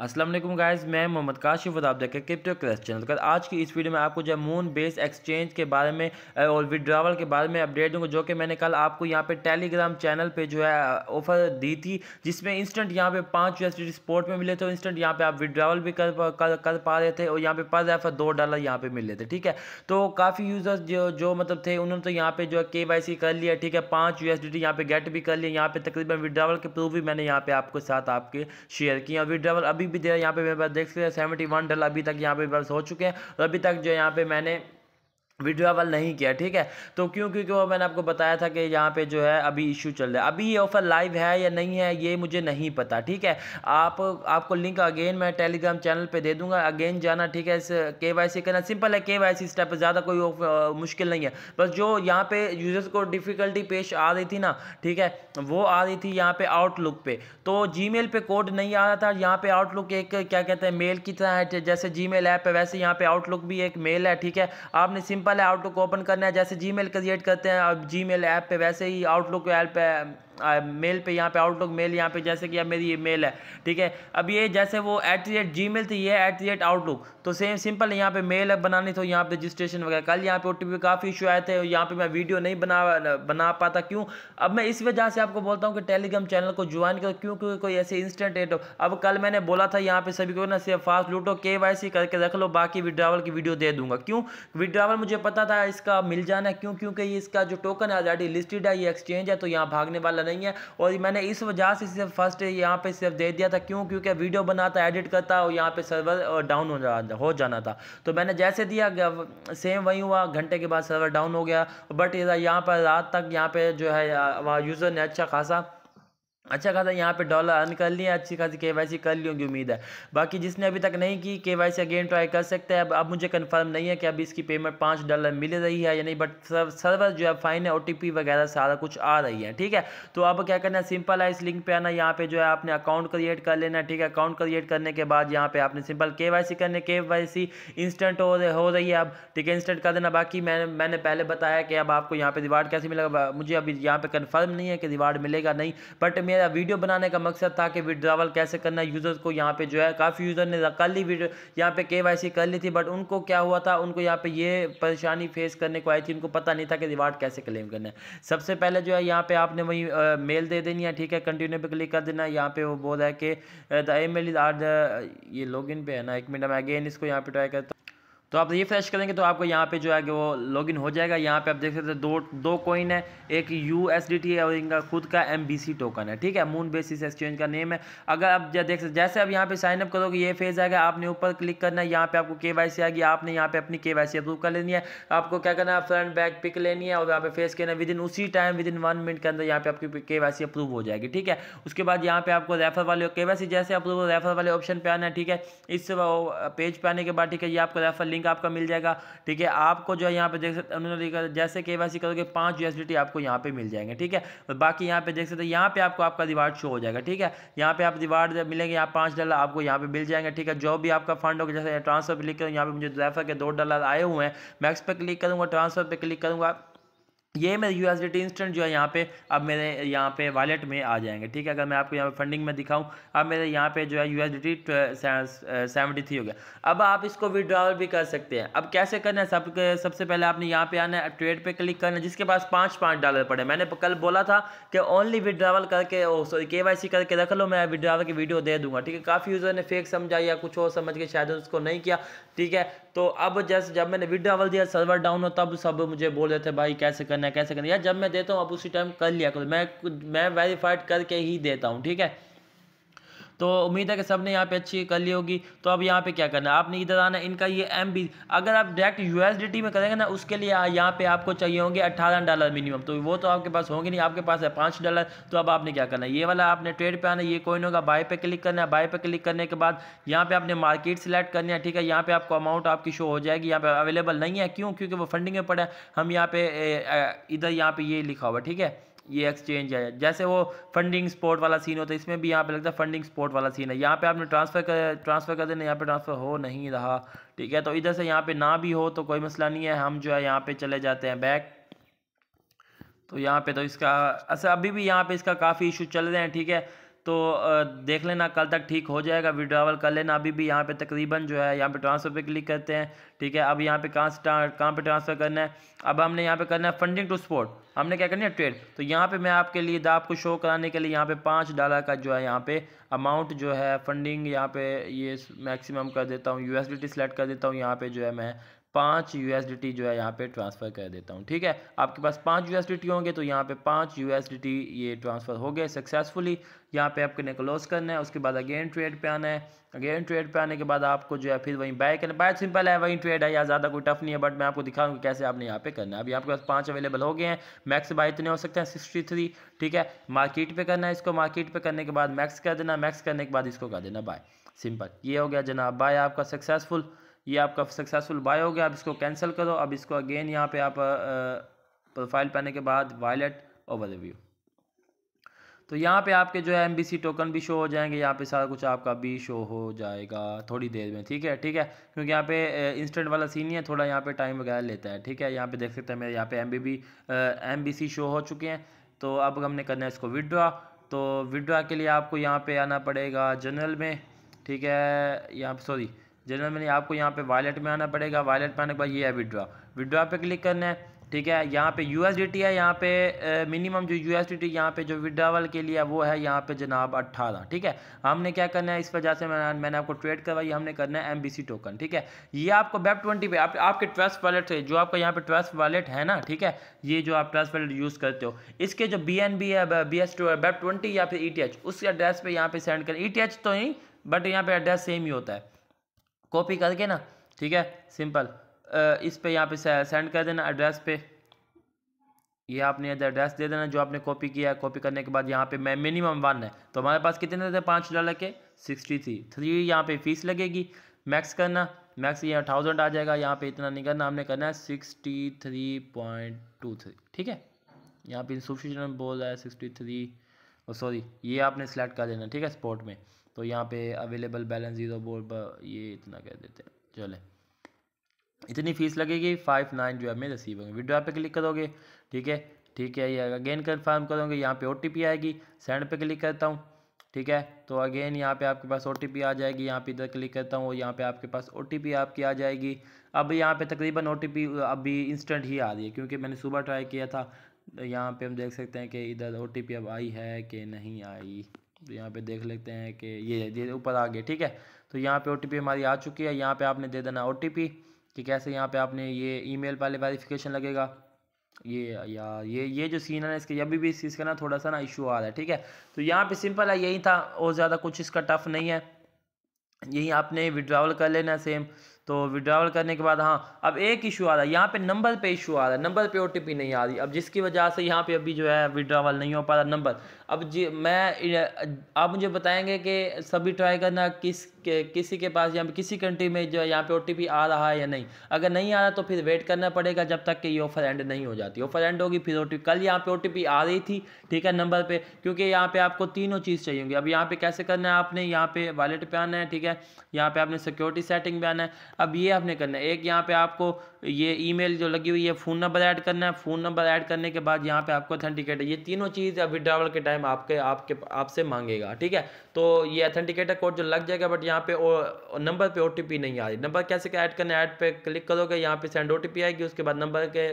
Aslam guys मैं मोहम्मद काशिफ आप देखें क्रिप्टो क्रेस चैनल कर आज की इस वीडियो में आपको जो मून बेस एक्सचेंज के बारे में और विड्रावल के बारे में अपडेट दूंगा जो कि मैंने कल आपको यहाँ पे टेलीग्राम चैनल पे जो है ऑफर दी थी जिसमें इंस्टेंट यहाँ पे पाँच यू स्पोर्ट में मिले थे इंस्टेंट यहाँ पे आप विड्रावल भी कर कर, कर पा रहे थे और यहाँ पे पर रेफर दो डॉलर यहाँ पे मिल रहे थे ठीक है तो काफ़ी यूज़र्स जो जो मतलब थे उन्होंने तो यहाँ पे जो है के वाई सी कर लिया ठीक है पाँच यू एस यहाँ पे गेट भी कर लिया यहाँ पे तकरीबन विड्रावल के प्रूफ भी मैंने यहाँ पे आपके साथ आपके शेयर किया विड्रावल अभी भी दिया यहाँ पे मेरे पास देख सकते हैं सेवेंटी वन डल अभी तक यहाँ पे बस हो चुके हैं और अभी तक जो यहाँ पे मैंने वीडियो अवल नहीं किया ठीक है तो क्यों क्योंकि वो मैंने आपको बताया था कि यहाँ पे जो है अभी इशू चल रहा है अभी ये ऑफ़र लाइव है या नहीं है ये मुझे नहीं पता ठीक है आप आपको लिंक अगेन मैं टेलीग्राम चैनल पे दे दूंगा अगेन जाना ठीक है के वाई सी करना सिंपल है के वाई सी स्टेप ज़्यादा कोई आ, मुश्किल नहीं है बस जो यहाँ पे यूज़र्स को डिफ़िकल्टी पेश आ रही थी ना ठीक है वो आ रही थी यहाँ पर आउटलुक पर तो जी मेल कोड नहीं आ रहा था यहाँ पर आउटलुक एक क्या कहते हैं मेल की तरह है जैसे जी मेल ऐप है वैसे यहाँ पर आउटलुक भी एक मेल है ठीक है आपने सिंपल सिंपल है आउटलुक ओपन करना है जैसे जी मेल क्रिएट करते हैं अब जी मेल ऐप पे वैसे ही आउटलुक ऐप पे मेल पे यहाँ पे आउटलुक मेल यहाँ पे जैसे कि अब मेरी ये मेल है ठीक है अब ये जैसे वो at the rate Gmail थी ये एट दी रेट आउटलुक तो सेम सिंपल यहाँ पे मेल बनानी तो यहाँ पे रजिस्ट्रेशन वगैरह कल यहाँ पे ओ टी काफ़ी इशू आए थे यहाँ पे मैं वीडियो नहीं बना बना पाता क्यों अब मैं इस वजह से आपको बोलता हूँ कि टेलीग्राम चैनल को ज्वाइन करो क्यों क्योंकि कोई ऐसे इंस्टेंट रेट हो अब कल मैंने बोला था यहाँ पे सभी को ना सिर्फ फास्ट लूटो के करके रख लो बाकी विड्रावल की वीडियो दे दूंगा क्यों विड्रावल मुझे पता था इसका मिल जाना क्यों क्योंकि इसका जो टोकन है ऑलरेडी लिस्टेड है ये एक्सचेंज है तो यहाँ भागने वाला नहीं नहीं है और मैंने इस वजह से सिर्फ फर्स्ट यहाँ पे सिर्फ दे दिया था क्यों क्योंकि वीडियो बनाता एडिट करता और यहाँ पे सर्वर डाउन हो जा हो जाना था तो मैंने जैसे दिया सेम वही हुआ घंटे के बाद सर्वर डाउन हो गया बट यहाँ पर रात तक यहाँ पर जो है यूज़र ने अच्छा खासा अच्छा खासा यहाँ पे डॉलर अर्न कर लिया अच्छी खासी के कर ली की उम्मीद है बाकी जिसने अभी तक नहीं की के अगेन ट्राई कर सकते हैं अब अब मुझे कंफर्म नहीं है कि अभी इसकी पेमेंट पाँच डॉलर मिल रही है या नहीं बट सर्वर जो है फाइन है ओ वगैरह सारा कुछ आ रही है ठीक है तो अब क्या करना है सिंपल है इस लिंक पर आना यहाँ पे जो है आपने अकाउंट क्रिएट कर लेना ठीक है अकाउंट क्रिएट करने के बाद यहाँ पे आपने सिंपल के करने के इंस्टेंट हो हो रही है अब ठीक है इंस्टेंट कर देना बाकी मैंने मैंने पहले बताया कि अब आपको यहाँ पे रिवार्ड कैसे मिलेगा मुझे अभी यहाँ पे कन्फर्म नहीं है कि रिवार्ड मिलेगा नहीं बट मेरा या वीडियो बनाने का मकसद था कि विड्रावल कैसे करना यूज़र्स को यहाँ पे जो है काफ़ी यूज़र ने कल वीडियो यहाँ पे के कर ली थी बट उनको क्या हुआ था उनको यहाँ पे ये परेशानी फेस करने को आई थी उनको पता नहीं था कि रिवार्ड कैसे क्लेम करना है सबसे पहले जो है यहाँ पे आपने वही मेल दे देनी है ठीक है कंटिन्यू पे क्लिक कर देना है यहाँ पे वो बोल रहा है कि the M L is R ये लॉग पे है ना एक मिनट में अगेन इसको यहाँ पे ट्राई करता हूँ तो आप ये फ्लैश करेंगे तो आपको यहाँ पे जो है कि वो लॉगिन हो जाएगा यहाँ पे आप देख सकते हैं दो दो कॉइन है एक यू है और इनका खुद का एम टोकन है ठीक है मून बेसिस एक्सचेंज का नेम है अगर आप देख सकते जैसे आप यहाँ पे साइनअप करोगे ये फेज आएगा आपने ऊपर क्लिक करना है यहाँ पे आपको के वाई आएगी आपने यहाँ पे अपनी के वाई अप्रूव कर लेनी है आपको क्या करना है फ्रंट बैक पिक लेनी है और यहाँ पे फेस करना है विद इन उसी time within one minute के अंदर यहाँ पे आपकी के वाई अप्रूव हो जाएगी ठीक है उसके बाद यहाँ पे आपको रेफर वाले के वाई जैसे अप्रूव रेफर वाले ऑप्शन पे आना है ठीक है इस पेज पे आने के बाद ठीक है ये आपको रेफर लिंक लिंक आपका मिल जाएगा ठीक है आपको जो है यहाँ पे देख सकते उन्होंने जैसे के करोगे पाँच यू आपको यहाँ पे मिल जाएंगे ठीक है और बाकी यहाँ पे देख सकते हैं यहाँ पे आपको आपका रिवार्ड शो हो जाएगा ठीक है यहाँ पे आप रिवार्ड मिलेंगे यहाँ पाँच डॉलर आपको यहाँ पे मिल जाएंगे ठीक है जो भी आपका फंड होगा जैसे ट्रांसफर पर क्लिक करूँ यहाँ पे मुझे रेफर के दो डॉलर आए हुए हैं मैक्स पर क्लिक करूँगा ट्रांसफर पर क्लिक करूँगा ये मेरे यू इंस्टेंट जो है यहाँ पे अब मेरे यहाँ पे वॉलेट में आ जाएंगे ठीक है अगर मैं आपको यहाँ पे फंडिंग में दिखाऊं अब मेरे यहाँ पे जो है यू एस सेवेंटी थ्री हो गया अब आप इसको विड्रॉल भी कर सकते हैं अब कैसे करना है सब सबसे पहले आपने यहाँ पे आना है ट्रेड पे क्लिक करना है जिसके पास पाँच पाँच डॉलर पड़े मैंने कल बोला था कि ओनली विड्रावल करके सॉरी के करके रख लो मैं विड्रावल की वीडियो दे दूँगा ठीक है काफ़ी यूज़र ने फेक समझा या कुछ और समझ के शायद उसको नहीं किया ठीक है तो अब जैसे जब मैंने विड्रावल दिया सर्वर डाउन हो तब सब मुझे बोल रहे थे भाई कैसे करना करना कैसे करना यार जब मैं देता हूँ आप उसी टाइम कर लिया करो मैं मैं वेरीफाइड करके ही देता हूँ ठीक है तो उम्मीद है कि सब ने यहाँ पे अच्छी कर ली होगी तो अब यहाँ पे क्या करना है आपने इधर आना इनका ये एम अगर आप डायरेक्ट टी में करेंगे ना उसके लिए यहाँ पे आपको चाहिए होंगे अट्ठारह डॉलर मिनिमम तो वो तो आपके पास होंगे नहीं आपके पास है पाँच डॉलर तो अब आपने क्या करना है ये वाला आपने ट्रेड पर आना ये कोइन होगा बाय पे क्लिक करना है बाय पे क्लिक करने के बाद यहाँ पर आपने मार्केट सेलेक्ट करनी है ठीक है यहाँ पर आपको अमाउंट आपकी शो हो जाएगी यहाँ पर अवेलेबल नहीं है क्यों क्योंकि वो फंडिंग में पड़ा है हम यहाँ पे इधर यहाँ पर ये लिखा हुआ ठीक है ये एक्सचेंज है जैसे वो फंडिंग स्पोर्ट वाला सीन होता है इसमें भी यहाँ पे लगता है फंडिंग स्पोर्ट वाला सीन है यहाँ पे आपने ट्रांसफ़र कर ट्रांसफ़र कर देना यहाँ पे ट्रांसफ़र हो नहीं रहा ठीक है तो इधर से यहाँ पे ना भी हो तो कोई मसला नहीं है हम जो है यहाँ पे चले जाते हैं बैक तो यहाँ पे तो इसका अच्छा अभी भी यहाँ पे इसका काफ़ी इशू चल रहे हैं ठीक है तो देख लेना कल तक ठीक हो जाएगा विड्रावल कर लेना अभी भी यहाँ पे तकरीबन जो है यहाँ पे ट्रांसफ़र पे क्लिक करते हैं ठीक है अब यहाँ पे कहाँ से कहाँ पे ट्रांसफ़र करना है अब हमने यहाँ पे करना है फंडिंग टू स्पोर्ट हमने क्या करना है ट्रेड तो यहाँ पे मैं आपके लिए आपको शो कराने के लिए यहाँ पे पाँच डॉलर का जो है यहाँ पे अमाउंट जो है फंडिंग यहाँ पे ये मैक्सिमम कर देता हूँ यू एस सेलेक्ट कर देता हूँ यहाँ पे जो है मैं पाँच यूएसडीटी जो है यहाँ पे ट्रांसफ़र कर देता हूँ ठीक है आपके पास पाँच यूएसडीटी होंगे तो यहाँ पे पाँच यूएसडीटी ये ट्रांसफ़र हो गए सक्सेसफुली यहाँ पे आपको ने क्लोज करना है उसके बाद अगेन ट्रेड पे आना है अगेन ट्रेड पे आने के बाद आपको जो है फिर वहीं बाय करना बाय सिंपल है वहीं ट्रेड है या ज़्यादा कोई टफ नहीं है बट मैं आपको दिखाऊंगा कैसे आपने यहाँ पे करना है अभी आपके पास पाँच अवेलेबल हो गए हैं मैक्स बाय इतने हो सकते हैं सिक्सटी थ्री ठीक है मार्केट पे करना है इसको मार्केट पे करने के बाद मैक्स कर देना मैक्स करने के बाद इसको कर देना बाय सिंपल ये हो गया जनाब बाय आपका सक्सेसफुल ये आपका सक्सेसफुल बाय हो गया अब इसको कैंसिल करो अब इसको अगेन यहाँ पे आप प्रोफाइल पाने के बाद वायलेट ओवरव्यू तो यहाँ पे आपके जो है एम टोकन भी शो हो जाएंगे यहाँ पे सारा कुछ आपका भी शो हो जाएगा थोड़ी देर में ठीक है ठीक है क्योंकि यहाँ पे इंस्टेंट वाला सीन ही है थोड़ा यहाँ पे टाइम वगैरह लेता है ठीक है यहाँ पे देख सकते हैं मेरे यहाँ पे एम बी शो हो चुके हैं तो अब हमने करना है इसको विड्रा तो विड्रा के लिए आपको यहाँ पर आना पड़ेगा जनरल में ठीक है यहाँ सॉरी जनरल मैंने आपको यहाँ पे वॉलेट में आना पड़ेगा वॉलेट में आने के बाद ये है विड्रॉ विड्रॉ पे क्लिक करना है ठीक है यहाँ पे यू है यहाँ पे मिनिमम जो यू एस डी टी यहाँ पे जो विड्रावल के लिए वो है यहाँ पे जनाब अट्ठारह ठीक है हमने क्या करना है इस वजह से मैं मैंने आपको ट्रेड करवाई हमने करना है सी टोकन ठीक है ये आपको बैप ट्वेंटी पे आप, आपके ट्रस्ट वॉलेट से जो आपका यहाँ पे ट्रस्ट वॉलेट है ना ठीक है ये जो आप ट्रस्ट वॉलेट यूज़ करते हो इसके जो बी एन बी है बी एस टू है ट्वेंटी या फिर ई टी एच उस एड्रेस पर यहाँ पे सेंड करें ई टी एच तो नहीं बट यहाँ पे एड्रेस सेम ही होता है कॉपी करके ना ठीक है सिंपल इस पे यहाँ पे सेंड कर देना एड्रेस पे ये आपने एड्रेस दे देना जो आपने कॉपी किया है कॉपी करने के बाद यहाँ पे मैं मिनिमम वन है तो हमारे पास कितने थे पाँच डॉलर के सिक्सटी थ्री थ्री यहाँ पे फीस लगेगी मैक्स करना मैक्स यहाँ थाउजेंड आ जाएगा यहाँ पे इतना नहीं करना हमने करना है sixty three point two three ठीक है यहाँ पे इंसूफिशन बोल रहा है सिक्सटी थ्री और सॉरी ये आपने सेलेक्ट कर देना ठीक है स्पोर्ट में तो यहाँ पे अवेलेबल बैलेंस तो बोर्ड ये इतना कह देते हैं चले इतनी फीस लगेगी फाइव नाइन जो है हमें रसीव होंगे विड्रॉ पे क्लिक करोगे ठीक है ठीक है ये अगेन कन्फर्म करोगे यहाँ पे ओ आएगी सेंड पे क्लिक करता हूँ ठीक है तो अगेन यहाँ पे आपके पास ओ आ जाएगी यहाँ पे इधर क्लिक करता हूँ यहाँ पे आपके पास ओ आपकी आ जाएगी अब यहाँ पे तकरीबन ओ अभी इंस्टेंट ही आ रही है क्योंकि मैंने सुबह ट्राई किया था यहाँ पे हम देख सकते हैं कि इधर ओ अब आई है कि नहीं आई तो यहाँ पे देख लेते हैं कि ये ये ऊपर आ गए ठीक है तो यहाँ पे ओ हमारी आ चुकी है यहाँ पे आपने दे देना ओ कि कैसे यहाँ पे आपने ये ईमेल वाले वेरीफिकेशन लगेगा ये या ये ये जो सीन है ना इसके अभी भी इस चीज़ का ना थोड़ा सा ना इशू आ रहा है ठीक है तो यहाँ पे सिंपल है यही था और ज़्यादा कुछ इसका टफ नहीं है यही आपने विड्रावल कर लेना सेम तो विड्रावल करने के बाद हाँ अब एक इशू आ रहा है यहाँ पे नंबर पे इशू आ रहा है नंबर पे ओ नहीं आ रही अब जिसकी वजह से यहाँ पे अभी जो है विड्रावल नहीं हो पा रहा नंबर अब जी मैं आप मुझे बताएंगे कि सभी ट्राई करना किस के, किसी के पास या किसी कंट्री में जो है यहाँ पे ओ आ रहा है या नहीं अगर नहीं आ रहा तो फिर वेट करना पड़ेगा जब तक कि ये ऑफर एंड नहीं हो जाती ऑफर एंड होगी फिर ओ कल यहाँ पे ओ आ रही थी ठीक है नंबर पर क्योंकि यहाँ पर आपको तीनों चीज़ चाहिए होंगी अब यहाँ पर कैसे करना है आपने यहाँ पे वॉलेट पर आना है ठीक है यहाँ पर आपने सिक्योरिटी सेटिंग पर आना है अब ये आपने करना है एक यहाँ पे आपको ये ईमेल जो लगी हुई है फ़ोन नंबर ऐड करना है फ़ोन नंबर ऐड करने के बाद यहाँ पे आपको अथेंटिकेटर ये तीनों चीज़ विड्रावल के टाइम आपके आपके आपसे मांगेगा ठीक है तो ये अथेंटिकेटर कोड जो लग जाएगा बट यहाँ पे नंबर पे ओ नहीं आ रही नंबर कैसे ऐड करना है ऐड पे क्लिक करोगे यहाँ पे सेंड ओ आएगी उसके बाद नंबर के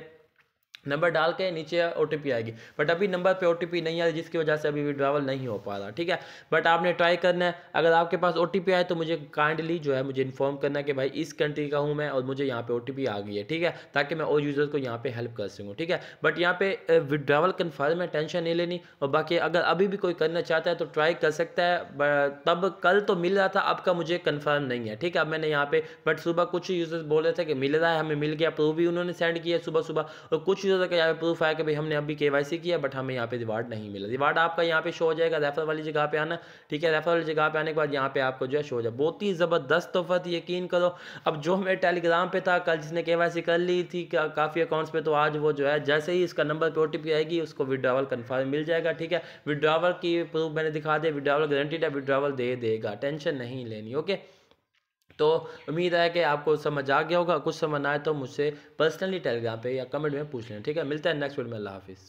नंबर डाल के नीचे ओ आएगी बट अभी नंबर पे ओ नहीं आ रही जिसकी वजह से अभी विड्रावल नहीं हो पा रहा ठीक है बट आपने ट्राई करना है अगर आपके पास ओ आए तो मुझे काइंडली जो है मुझे इन्फॉर्म करना कि भाई इस कंट्री का हूँ मैं और मुझे यहाँ पे ओ आ गई है ठीक है ताकि मैं और यूज़र्स को यहाँ पे हेल्प कर सकूँ ठीक है बट यहाँ पे विड्रावल कन्फर्म है टेंशन नहीं लेनी और बाकी अगर अभी भी कोई करना चाहता है तो ट्राई कर सकता है तब कल तो मिल रहा था अब का मुझे कन्फर्म नहीं है ठीक है अब मैंने यहाँ पे बट सुबह कुछ यूज़र्स बोल रहे थे कि मिल रहा है हमें मिल गया प्रूव भी उन्होंने सेंड किया सुबह सुबह और कुछ चीज़ों का यहाँ पे प्रूफ आया कि भाई हमने अभी के किया बट हमें यहाँ पे रिवार्ड नहीं मिला रिवार्ड आपका यहाँ पे शो हो जाएगा रेफर वाली जगह पे आना ठीक है रेफर वाली जगह पे आने के बाद यहाँ पे आपको जो है शो हो जाए बहुत ही ज़बरदस्त तोहफा थी यकीन करो अब जो हमें टेलीग्राम पे था कल जिसने के कर ली थी काफ़ी अकाउंट्स पे तो आज वो जो है जैसे ही इसका नंबर पर ओ आएगी उसको विड्रावल कन्फर्म मिल जाएगा ठीक है विड्रावल की प्रूफ मैंने दिखा दिया विड्रावल गारंटीड है विड्रावल दे देगा टेंशन नहीं लेनी ओके तो उम्मीद है कि आपको समझ आ गया होगा कुछ समझ ना आए तो मुझसे पर्सनली टेलीग्राम पर या कमेंट में पूछ लेना ठीक है मिलता है नेक्स्ट वीडियो में अल्लाह हाफिज़